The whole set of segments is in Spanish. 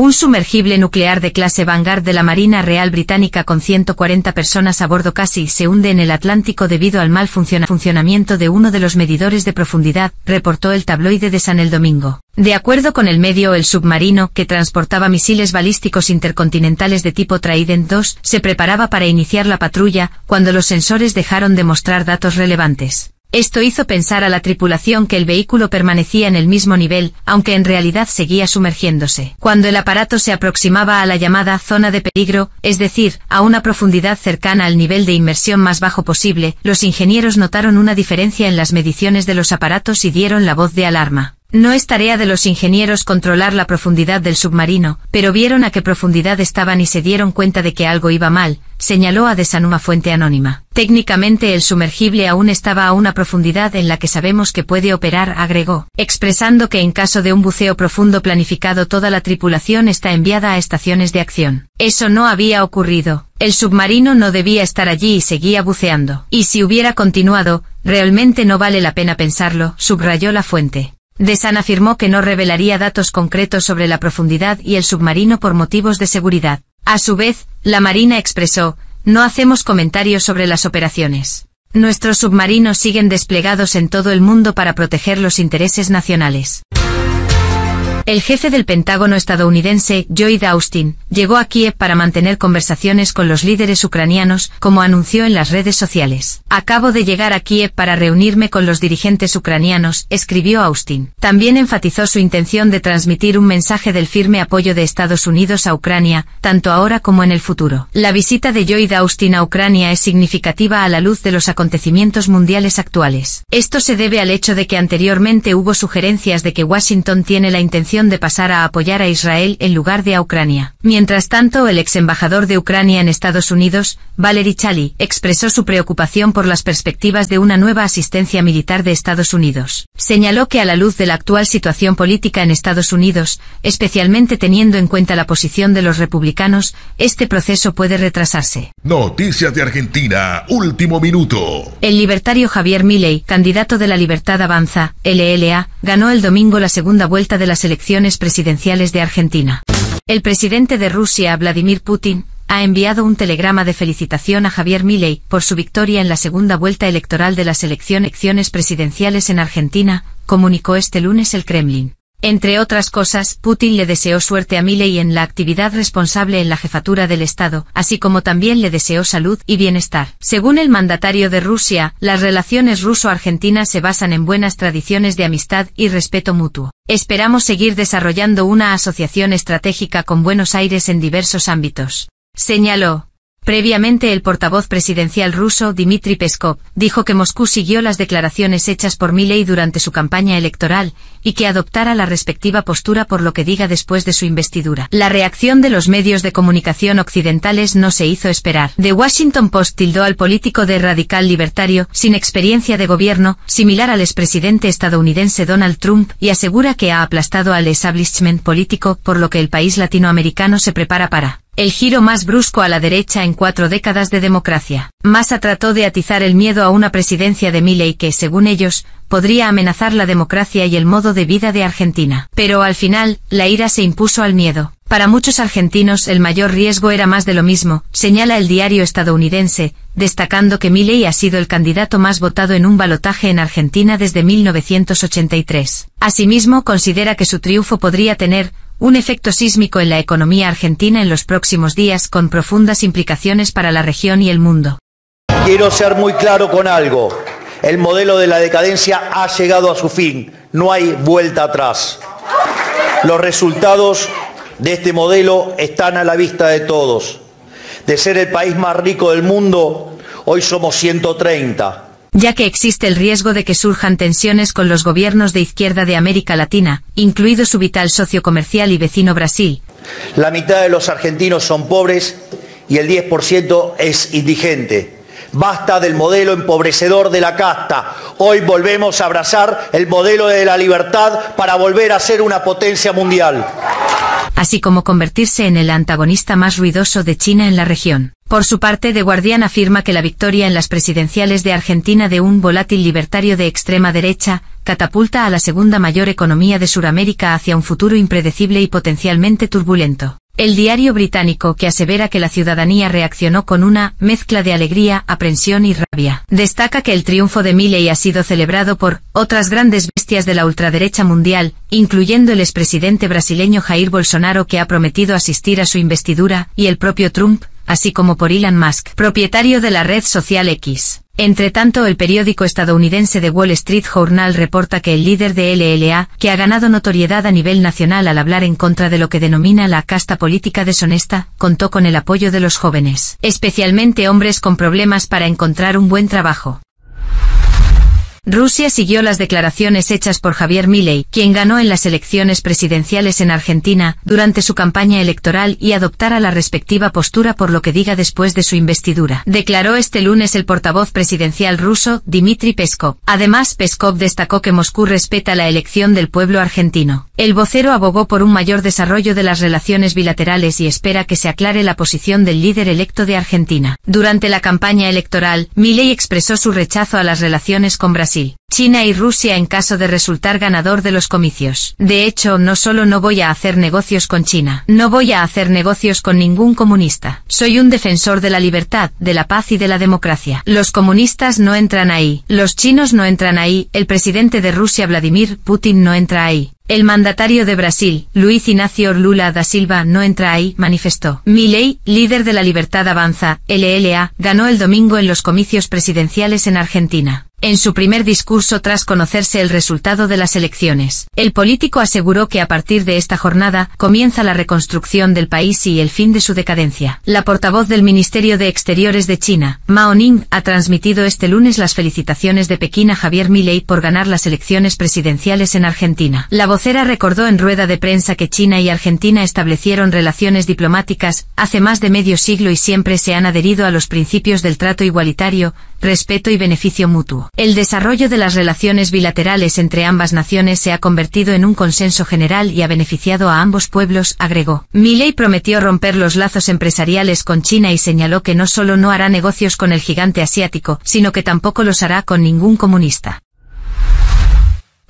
un sumergible nuclear de clase Vanguard de la Marina Real Británica con 140 personas a bordo casi se hunde en el Atlántico debido al mal funcionamiento de uno de los medidores de profundidad, reportó el tabloide de San El Domingo. De acuerdo con el medio, el submarino, que transportaba misiles balísticos intercontinentales de tipo Trident II, se preparaba para iniciar la patrulla, cuando los sensores dejaron de mostrar datos relevantes. Esto hizo pensar a la tripulación que el vehículo permanecía en el mismo nivel, aunque en realidad seguía sumergiéndose. Cuando el aparato se aproximaba a la llamada zona de peligro, es decir, a una profundidad cercana al nivel de inmersión más bajo posible, los ingenieros notaron una diferencia en las mediciones de los aparatos y dieron la voz de alarma. No es tarea de los ingenieros controlar la profundidad del submarino, pero vieron a qué profundidad estaban y se dieron cuenta de que algo iba mal, señaló a Desanuma fuente anónima. Técnicamente el sumergible aún estaba a una profundidad en la que sabemos que puede operar, agregó, expresando que en caso de un buceo profundo planificado toda la tripulación está enviada a estaciones de acción. Eso no había ocurrido. El submarino no debía estar allí y seguía buceando. Y si hubiera continuado, realmente no vale la pena pensarlo, subrayó la fuente. Desan afirmó que no revelaría datos concretos sobre la profundidad y el submarino por motivos de seguridad. A su vez, la Marina expresó, no hacemos comentarios sobre las operaciones. Nuestros submarinos siguen desplegados en todo el mundo para proteger los intereses nacionales. El jefe del Pentágono estadounidense, Lloyd Austin, llegó a Kiev para mantener conversaciones con los líderes ucranianos, como anunció en las redes sociales. Acabo de llegar a Kiev para reunirme con los dirigentes ucranianos, escribió Austin. También enfatizó su intención de transmitir un mensaje del firme apoyo de Estados Unidos a Ucrania, tanto ahora como en el futuro. La visita de Lloyd Austin a Ucrania es significativa a la luz de los acontecimientos mundiales actuales. Esto se debe al hecho de que anteriormente hubo sugerencias de que Washington tiene la intención de pasar a apoyar a Israel en lugar de a Ucrania. Mientras tanto, el ex embajador de Ucrania en Estados Unidos, Valery Chali, expresó su preocupación por las perspectivas de una nueva asistencia militar de Estados Unidos. Señaló que a la luz de la actual situación política en Estados Unidos, especialmente teniendo en cuenta la posición de los republicanos, este proceso puede retrasarse. Noticias de Argentina, último minuto. El libertario Javier Milei, candidato de la Libertad Avanza, LLA, ganó el domingo la segunda vuelta de la selección presidenciales de Argentina. El presidente de Rusia, Vladimir Putin, ha enviado un telegrama de felicitación a Javier Milei por su victoria en la segunda vuelta electoral de las elecciones presidenciales en Argentina, comunicó este lunes el Kremlin. Entre otras cosas, Putin le deseó suerte a Milley en la actividad responsable en la jefatura del Estado, así como también le deseó salud y bienestar. Según el mandatario de Rusia, las relaciones ruso-argentinas se basan en buenas tradiciones de amistad y respeto mutuo. Esperamos seguir desarrollando una asociación estratégica con Buenos Aires en diversos ámbitos. Señaló. Previamente el portavoz presidencial ruso, Dmitry Peskov, dijo que Moscú siguió las declaraciones hechas por Milley durante su campaña electoral, y que adoptara la respectiva postura por lo que diga después de su investidura. La reacción de los medios de comunicación occidentales no se hizo esperar. The Washington Post tildó al político de radical libertario, sin experiencia de gobierno, similar al expresidente estadounidense Donald Trump, y asegura que ha aplastado al establishment político, por lo que el país latinoamericano se prepara para el giro más brusco a la derecha en cuatro décadas de democracia. Massa trató de atizar el miedo a una presidencia de Milley que, según ellos, podría amenazar la democracia y el modo de vida de Argentina. Pero al final, la ira se impuso al miedo. Para muchos argentinos el mayor riesgo era más de lo mismo, señala el diario estadounidense, destacando que Milley ha sido el candidato más votado en un balotaje en Argentina desde 1983. Asimismo, considera que su triunfo podría tener un efecto sísmico en la economía argentina en los próximos días con profundas implicaciones para la región y el mundo. Quiero ser muy claro con algo. El modelo de la decadencia ha llegado a su fin. No hay vuelta atrás. Los resultados de este modelo están a la vista de todos. De ser el país más rico del mundo, hoy somos 130 ya que existe el riesgo de que surjan tensiones con los gobiernos de izquierda de América Latina, incluido su vital socio comercial y vecino Brasil. La mitad de los argentinos son pobres y el 10% es indigente. Basta del modelo empobrecedor de la casta. Hoy volvemos a abrazar el modelo de la libertad para volver a ser una potencia mundial así como convertirse en el antagonista más ruidoso de China en la región. Por su parte, The Guardian afirma que la victoria en las presidenciales de Argentina de un volátil libertario de extrema derecha catapulta a la segunda mayor economía de Sudamérica hacia un futuro impredecible y potencialmente turbulento. El diario británico que asevera que la ciudadanía reaccionó con una mezcla de alegría, aprensión y rabia. Destaca que el triunfo de Milley ha sido celebrado por otras grandes bestias de la ultraderecha mundial, incluyendo el expresidente brasileño Jair Bolsonaro que ha prometido asistir a su investidura, y el propio Trump, así como por Elon Musk, propietario de la red social X tanto, el periódico estadounidense The Wall Street Journal reporta que el líder de LLA, que ha ganado notoriedad a nivel nacional al hablar en contra de lo que denomina la casta política deshonesta, contó con el apoyo de los jóvenes, especialmente hombres con problemas para encontrar un buen trabajo. Rusia siguió las declaraciones hechas por Javier Milei, quien ganó en las elecciones presidenciales en Argentina, durante su campaña electoral y adoptara la respectiva postura por lo que diga después de su investidura. Declaró este lunes el portavoz presidencial ruso, Dmitry Peskov. Además, Peskov destacó que Moscú respeta la elección del pueblo argentino. El vocero abogó por un mayor desarrollo de las relaciones bilaterales y espera que se aclare la posición del líder electo de Argentina. Durante la campaña electoral, Milei expresó su rechazo a las relaciones con Brasil China y Rusia en caso de resultar ganador de los comicios. De hecho, no solo no voy a hacer negocios con China, no voy a hacer negocios con ningún comunista. Soy un defensor de la libertad, de la paz y de la democracia. Los comunistas no entran ahí, los chinos no entran ahí, el presidente de Rusia Vladimir Putin no entra ahí. El mandatario de Brasil, Luis Ignacio Lula da Silva, no entra ahí, manifestó. Milei, líder de la Libertad Avanza, LLA, ganó el domingo en los comicios presidenciales en Argentina. En su primer discurso tras conocerse el resultado de las elecciones, el político aseguró que a partir de esta jornada comienza la reconstrucción del país y el fin de su decadencia. La portavoz del Ministerio de Exteriores de China, Mao Ning, ha transmitido este lunes las felicitaciones de Pekín a Javier Milei por ganar las elecciones presidenciales en Argentina. La vocera recordó en rueda de prensa que China y Argentina establecieron relaciones diplomáticas hace más de medio siglo y siempre se han adherido a los principios del trato igualitario, respeto y beneficio mutuo. El desarrollo de las relaciones bilaterales entre ambas naciones se ha convertido en un consenso general y ha beneficiado a ambos pueblos, agregó. Milley prometió romper los lazos empresariales con China y señaló que no solo no hará negocios con el gigante asiático, sino que tampoco los hará con ningún comunista.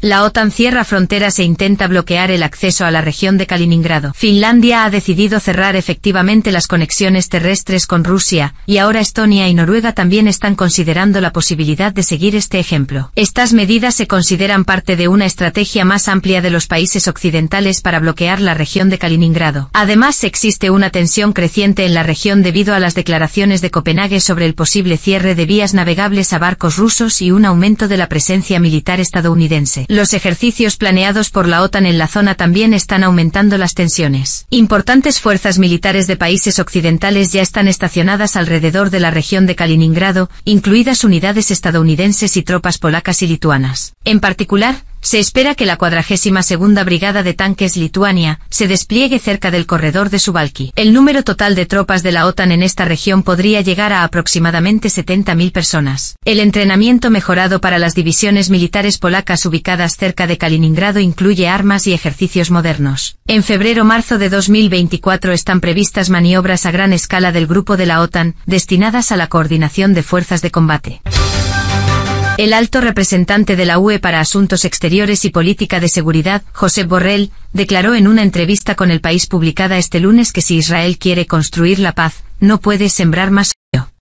La OTAN cierra fronteras e intenta bloquear el acceso a la región de Kaliningrado. Finlandia ha decidido cerrar efectivamente las conexiones terrestres con Rusia, y ahora Estonia y Noruega también están considerando la posibilidad de seguir este ejemplo. Estas medidas se consideran parte de una estrategia más amplia de los países occidentales para bloquear la región de Kaliningrado. Además existe una tensión creciente en la región debido a las declaraciones de Copenhague sobre el posible cierre de vías navegables a barcos rusos y un aumento de la presencia militar estadounidense. Los ejercicios planeados por la OTAN en la zona también están aumentando las tensiones. Importantes fuerzas militares de países occidentales ya están estacionadas alrededor de la región de Kaliningrado, incluidas unidades estadounidenses y tropas polacas y lituanas. En particular, se espera que la 42 Brigada de Tanques Lituania se despliegue cerca del corredor de Subalki. El número total de tropas de la OTAN en esta región podría llegar a aproximadamente 70.000 personas. El entrenamiento mejorado para las divisiones militares polacas ubicadas cerca de Kaliningrado incluye armas y ejercicios modernos. En febrero-marzo de 2024 están previstas maniobras a gran escala del grupo de la OTAN, destinadas a la coordinación de fuerzas de combate. El alto representante de la UE para Asuntos Exteriores y Política de Seguridad, José Borrell, declaró en una entrevista con El País publicada este lunes que si Israel quiere construir la paz, no puede sembrar más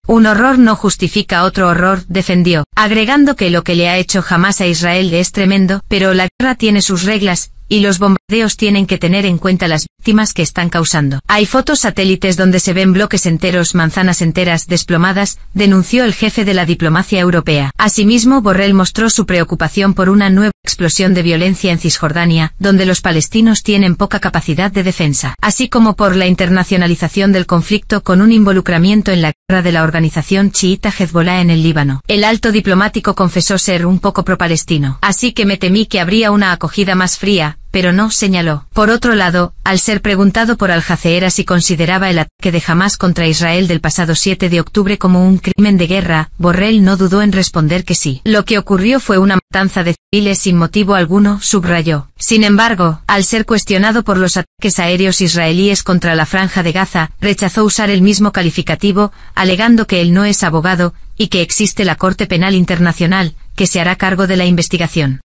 un horror no justifica otro horror, defendió, agregando que lo que le ha hecho jamás a Israel es tremendo, pero la guerra tiene sus reglas, y los bombardeos tienen que tener en cuenta las víctimas que están causando. Hay fotos satélites donde se ven bloques enteros, manzanas enteras desplomadas, denunció el jefe de la diplomacia europea. Asimismo, Borrell mostró su preocupación por una nueva explosión de violencia en Cisjordania, donde los palestinos tienen poca capacidad de defensa, así como por la internacionalización del conflicto con un involucramiento en la guerra de la organización chiita Hezbollah en el Líbano. El alto diplomático confesó ser un poco pro-palestino, así que me temí que habría una acogida más fría, pero no señaló. Por otro lado, al ser preguntado por Al-Jazeera si consideraba el ataque de Hamas contra Israel del pasado 7 de octubre como un crimen de guerra, Borrell no dudó en responder que sí. Lo que ocurrió fue una matanza de civiles sin motivo alguno, subrayó. Sin embargo, al ser cuestionado por los ataques aéreos israelíes contra la franja de Gaza, rechazó usar el mismo calificativo, alegando que él no es abogado, y que existe la Corte Penal Internacional, que se hará cargo de la investigación.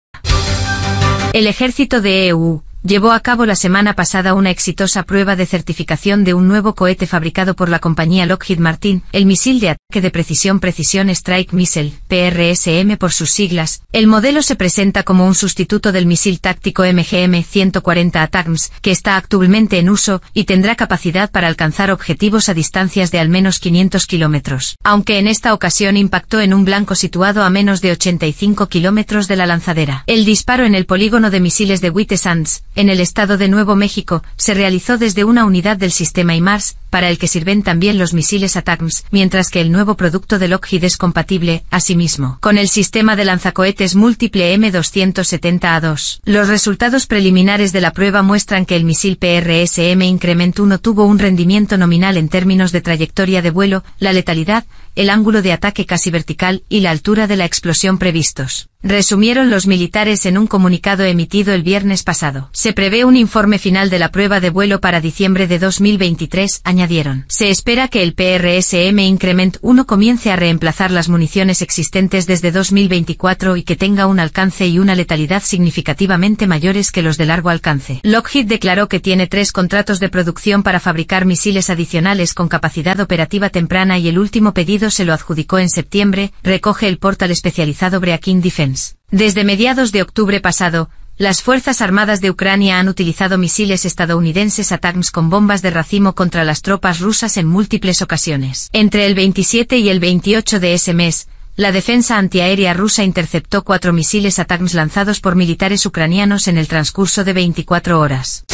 El ejército de EU llevó a cabo la semana pasada una exitosa prueba de certificación de un nuevo cohete fabricado por la compañía Lockheed Martin, el misil de ataque de precisión precisión Strike Missile, PRSM por sus siglas. El modelo se presenta como un sustituto del misil táctico MGM-140 ATACMS, que está actualmente en uso, y tendrá capacidad para alcanzar objetivos a distancias de al menos 500 kilómetros, aunque en esta ocasión impactó en un blanco situado a menos de 85 kilómetros de la lanzadera. El disparo en el polígono de misiles de White Sands, en el estado de Nuevo México, se realizó desde una unidad del sistema IMARS, para el que sirven también los misiles ATACMS, mientras que el nuevo producto de Lockheed es compatible, asimismo, con el sistema de lanzacohetes múltiple M270A2. Los resultados preliminares de la prueba muestran que el misil PRSM Increment 1 tuvo un rendimiento nominal en términos de trayectoria de vuelo, la letalidad, el ángulo de ataque casi vertical y la altura de la explosión previstos resumieron los militares en un comunicado emitido el viernes pasado. Se prevé un informe final de la prueba de vuelo para diciembre de 2023, añadieron. Se espera que el PRSM Increment 1 comience a reemplazar las municiones existentes desde 2024 y que tenga un alcance y una letalidad significativamente mayores que los de largo alcance. Lockheed declaró que tiene tres contratos de producción para fabricar misiles adicionales con capacidad operativa temprana y el último pedido se lo adjudicó en septiembre, recoge el portal especializado Breaking Defense. Desde mediados de octubre pasado, las Fuerzas Armadas de Ucrania han utilizado misiles estadounidenses ATACMS con bombas de racimo contra las tropas rusas en múltiples ocasiones. Entre el 27 y el 28 de ese mes, la defensa antiaérea rusa interceptó cuatro misiles ATACMS lanzados por militares ucranianos en el transcurso de 24 horas.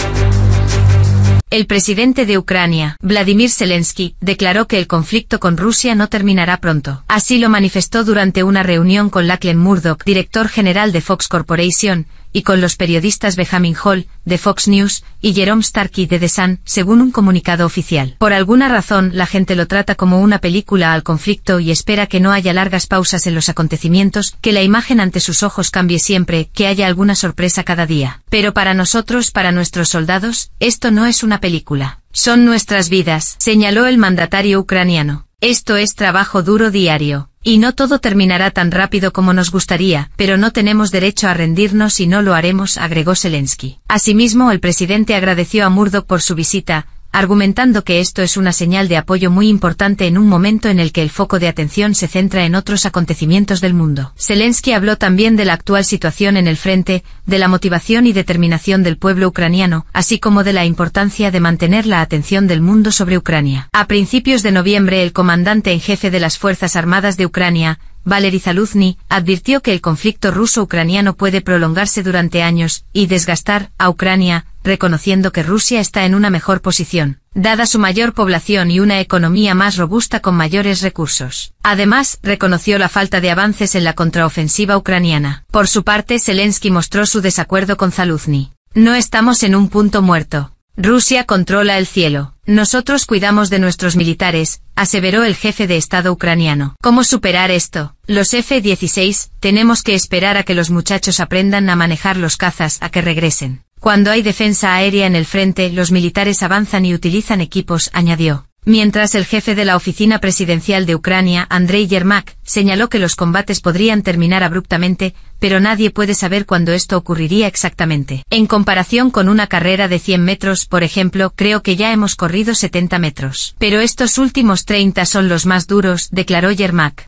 El presidente de Ucrania, Vladimir Zelensky, declaró que el conflicto con Rusia no terminará pronto. Así lo manifestó durante una reunión con Lachlan Murdoch, director general de Fox Corporation, y con los periodistas Benjamin Hall, de Fox News, y Jerome Starkey de The Sun, según un comunicado oficial. Por alguna razón, la gente lo trata como una película al conflicto y espera que no haya largas pausas en los acontecimientos, que la imagen ante sus ojos cambie siempre, que haya alguna sorpresa cada día. Pero para nosotros, para nuestros soldados, esto no es una película. Son nuestras vidas, señaló el mandatario ucraniano. Esto es trabajo duro diario, y no todo terminará tan rápido como nos gustaría, pero no tenemos derecho a rendirnos y no lo haremos, agregó Zelensky. Asimismo, el presidente agradeció a Murdoch por su visita, argumentando que esto es una señal de apoyo muy importante en un momento en el que el foco de atención se centra en otros acontecimientos del mundo. Zelensky habló también de la actual situación en el frente, de la motivación y determinación del pueblo ucraniano, así como de la importancia de mantener la atención del mundo sobre Ucrania. A principios de noviembre el comandante en jefe de las Fuerzas Armadas de Ucrania, Valery Zaluzny, advirtió que el conflicto ruso-ucraniano puede prolongarse durante años y desgastar a Ucrania reconociendo que Rusia está en una mejor posición, dada su mayor población y una economía más robusta con mayores recursos. Además, reconoció la falta de avances en la contraofensiva ucraniana. Por su parte, Zelensky mostró su desacuerdo con Zaluzny. No estamos en un punto muerto. Rusia controla el cielo. Nosotros cuidamos de nuestros militares, aseveró el jefe de Estado ucraniano. ¿Cómo superar esto? Los F-16, tenemos que esperar a que los muchachos aprendan a manejar los cazas, a que regresen. Cuando hay defensa aérea en el frente, los militares avanzan y utilizan equipos, añadió. Mientras el jefe de la oficina presidencial de Ucrania, Andrei Yermak, señaló que los combates podrían terminar abruptamente, pero nadie puede saber cuándo esto ocurriría exactamente. En comparación con una carrera de 100 metros, por ejemplo, creo que ya hemos corrido 70 metros. Pero estos últimos 30 son los más duros, declaró Yermak.